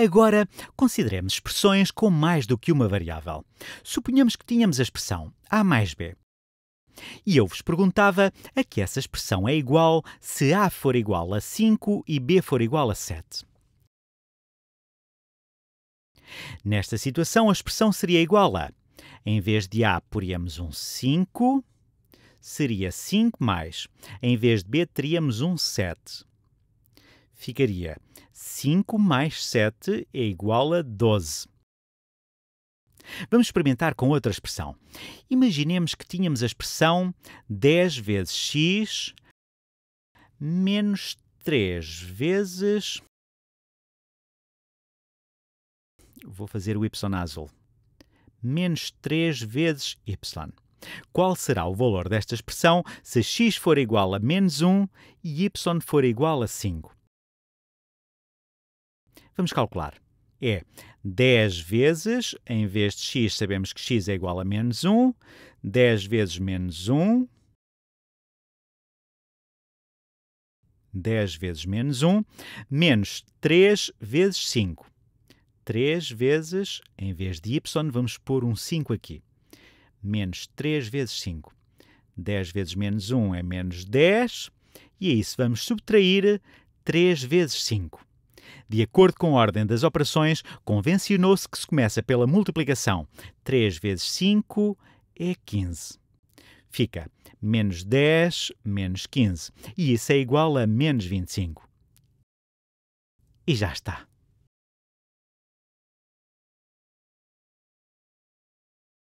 Agora, consideremos expressões com mais do que uma variável. Suponhamos que tínhamos a expressão A mais B. E eu vos perguntava a que essa expressão é igual se A for igual a 5 e B for igual a 7. Nesta situação, a expressão seria igual a. Em vez de A, poríamos um 5, seria 5 mais. Em vez de B, teríamos um 7 ficaria 5 mais 7 é igual a 12. Vamos experimentar com outra expressão. Imaginemos que tínhamos a expressão 10 vezes x menos 3 vezes. Vou fazer o y azul. Menos 3 vezes y. Qual será o valor desta expressão se x for igual a menos 1 e y for igual a 5? Vamos calcular. É 10 vezes, em vez de x, sabemos que x é igual a menos 1. 10 vezes menos 1. 10 vezes menos 1, menos 3 vezes 5. 3 vezes, em vez de y, vamos pôr um 5 aqui. Menos 3 vezes 5. 10 vezes menos 1 é menos 10. E a isso vamos subtrair 3 vezes 5. De acordo com a ordem das operações, convencionou-se que se começa pela multiplicação. 3 vezes 5 é 15. Fica menos 10 menos 15. E isso é igual a menos 25. E já está.